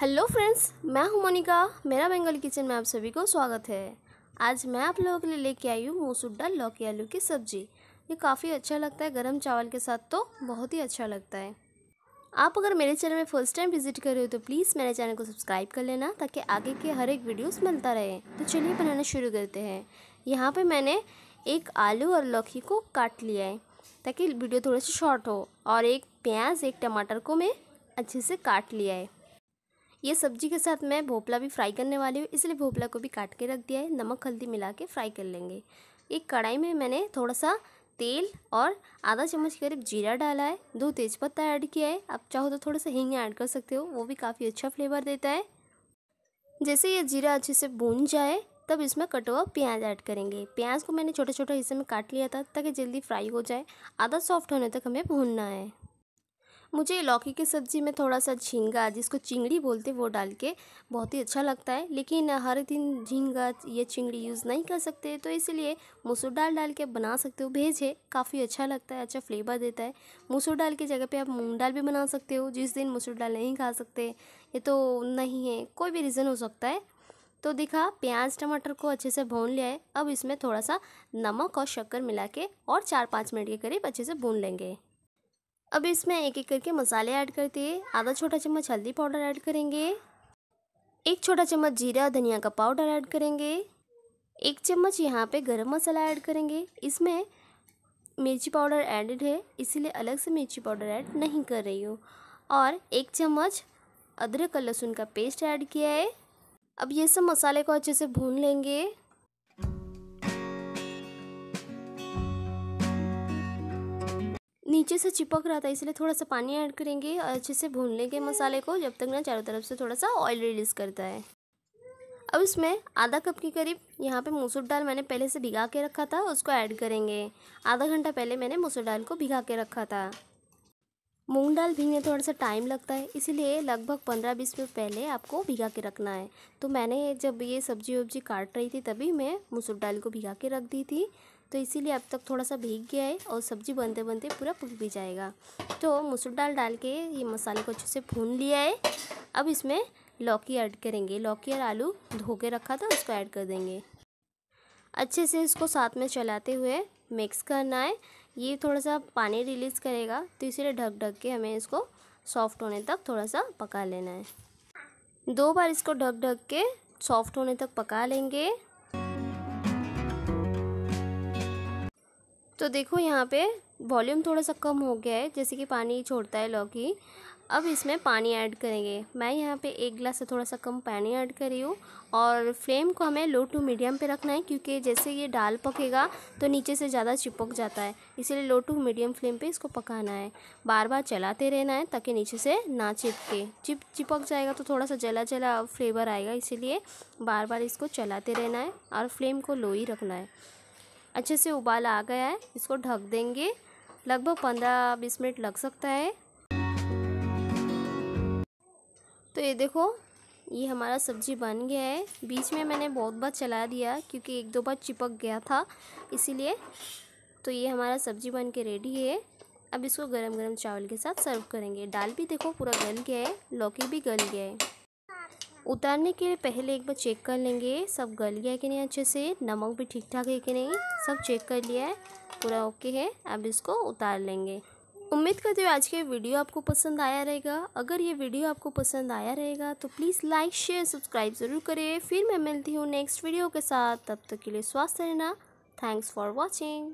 hello friends मैं हूं मोनिका मेरा बंगाल किचन में आप सभी को स्वागत है आज मैं आप लोगों के लिए लेके आई हूँ मूसूर डाल लौकी आलू की सब्ज़ी ये काफ़ी अच्छा लगता है गरम चावल के साथ तो बहुत ही अच्छा लगता है आप अगर मेरे चैनल में फर्स्ट टाइम विजिट कर रहे हो तो प्लीज़ मेरे चैनल को सब्सक्राइब कर लेना ताकि आगे के हर एक वीडियोज़ मिलता रहे तो चलिए बनाना शुरू करते हैं यहाँ पर मैंने एक आलू और लौकी को काट लिया है ताकि वीडियो थोड़े से शॉर्ट हो और एक प्याज एक टमाटर को मैं अच्छे से काट लिया है ये सब्जी के साथ मैं भोपला भी फ्राई करने वाली हूँ इसलिए भोपला को भी काट के रख दिया है नमक हल्दी मिला के फ्राई कर लेंगे एक कढ़ाई में मैंने थोड़ा सा तेल और आधा चम्मच करीब जीरा डाला है दो तेज़पत्ता ऐड किया है आप चाहो तो थोड़ा सा हींग ऐड कर सकते हो वो भी काफ़ी अच्छा फ्लेवर देता है जैसे ये जीरा अच्छे से भून जाए तब इसमें कटा हुआ प्याज ऐड करेंगे प्याज को मैंने छोटे छोटे हिस्से में काट लिया था ताकि जल्दी फ्राई हो जाए आधा सॉफ्ट होने तक हमें भूनना है मुझे लौकी की सब्ज़ी में थोड़ा सा झींगा जिसको चिंगड़ी बोलते वो डाल के बहुत ही अच्छा लगता है लेकिन हर दिन झींगा या चिंगड़ी यूज़ नहीं कर सकते तो इसलिए मसूर डाल डाल के बना सकते हो भेज है काफ़ी अच्छा लगता है अच्छा फ्लेवर देता है मसूर डाल की जगह पर आप मूंग डाल भी बना सकते हो जिस दिन मसूर डाल नहीं खा सकते ये तो नहीं है कोई भी रीज़न हो सकता है तो देखा प्याज टमाटर को अच्छे से भून लिया है अब इसमें थोड़ा सा नमक और शक्कर मिला के और चार पाँच मिनट के करीब अच्छे से भून लेंगे अब इसमें एक एक करके मसाले ऐड करते हैं आधा छोटा चम्मच हल्दी पाउडर ऐड करेंगे एक छोटा चम्मच जीरा धनिया का पाउडर ऐड करेंगे एक चम्मच यहाँ पे गरम मसाला ऐड करेंगे इसमें मिर्ची पाउडर एडेड है इसीलिए अलग से मिर्ची पाउडर ऐड नहीं कर रही हूँ और एक चम्मच अदरक और लहसुन का पेस्ट ऐड किया है अब ये सब मसाले को अच्छे से भून लेंगे नीचे से चिपक रहा था इसलिए थोड़ा सा पानी ऐड करेंगे और अच्छे से भून लेंगे मसाले को जब तक ना चारों तरफ से थोड़ा सा ऑयल रिलीज़ करता है अब इसमें आधा कप के करीब यहाँ पे मसूर दाल मैंने पहले से भिगा के रखा था उसको ऐड करेंगे आधा घंटा पहले मैंने मसूर दाल को भिगा के रखा था मूंग दाल भिगने थोड़ा सा टाइम लगता है इसीलिए लगभग पंद्रह बीस मिनट पहले आपको भिगा के रखना है तो मैंने जब ये सब्जी वब्जी काट रही थी तभी मैं मसूर दाल को भिगा के रख दी थी तो इसीलिए अब तक थोड़ा सा भीग गया है और सब्ज़ी बनते बनते पूरा पक भी जाएगा तो मसूर दाल डाल के ये मसाले को अच्छे से भून लिया है अब इसमें लौकी ऐड करेंगे लौकी और आलू धो के रखा था उसको ऐड कर देंगे अच्छे से इसको साथ में चलाते हुए मिक्स करना है ये थोड़ा सा पानी रिलीज़ करेगा तो इसीलिए ढक ढक के हमें इसको सॉफ्ट होने तक थोड़ा सा पका लेना है दो बार इसको ढक ढक के सॉफ्ट होने तक पका लेंगे तो देखो यहाँ पे वॉल्यूम थोड़ा सा कम हो गया है जैसे कि पानी छोड़ता है लौकी अब इसमें पानी ऐड करेंगे मैं यहाँ पे एक गिलास से थोड़ा सा कम पानी ऐड कर रही हूँ और फ्लेम को हमें लो टू मीडियम पे रखना है क्योंकि जैसे ये दाल पकेगा तो नीचे से ज़्यादा चिपक जाता है इसीलिए लो टू मीडियम फ्लेम पे इसको पकाना है बार बार चलाते रहना है ताकि नीचे से ना चिपके चिप चिपक जाएगा तो थोड़ा सा जला जला फ्लेवर आएगा इसीलिए बार बार इसको चलाते रहना है और फ्लेम को लो ही रखना है अच्छे से उबाल आ गया है इसको ढक देंगे लगभग पंद्रह बीस मिनट लग सकता है तो ये देखो ये हमारा सब्जी बन गया है बीच में मैंने बहुत बार चला दिया क्योंकि एक दो बार चिपक गया था इसीलिए तो ये हमारा सब्जी बन के रेडी है अब इसको गरम गरम चावल के साथ सर्व करेंगे दाल भी देखो पूरा गल गया है लौकी भी गल गया है उतारने के लिए पहले एक बार चेक कर लेंगे सब गल गया कि नहीं अच्छे से नमक भी ठीक ठाक है कि नहीं सब चेक कर लिया है पूरा ओके है अब इसको उतार लेंगे उम्मीद करते हुए आज के वीडियो आपको पसंद आया रहेगा अगर ये वीडियो आपको पसंद आया रहेगा तो प्लीज़ लाइक शेयर सब्सक्राइब ज़रूर करें फिर मैं मिलती हूँ नेक्स्ट वीडियो के साथ तब तक के लिए स्वास्थ्य रहना थैंक्स फॉर वॉचिंग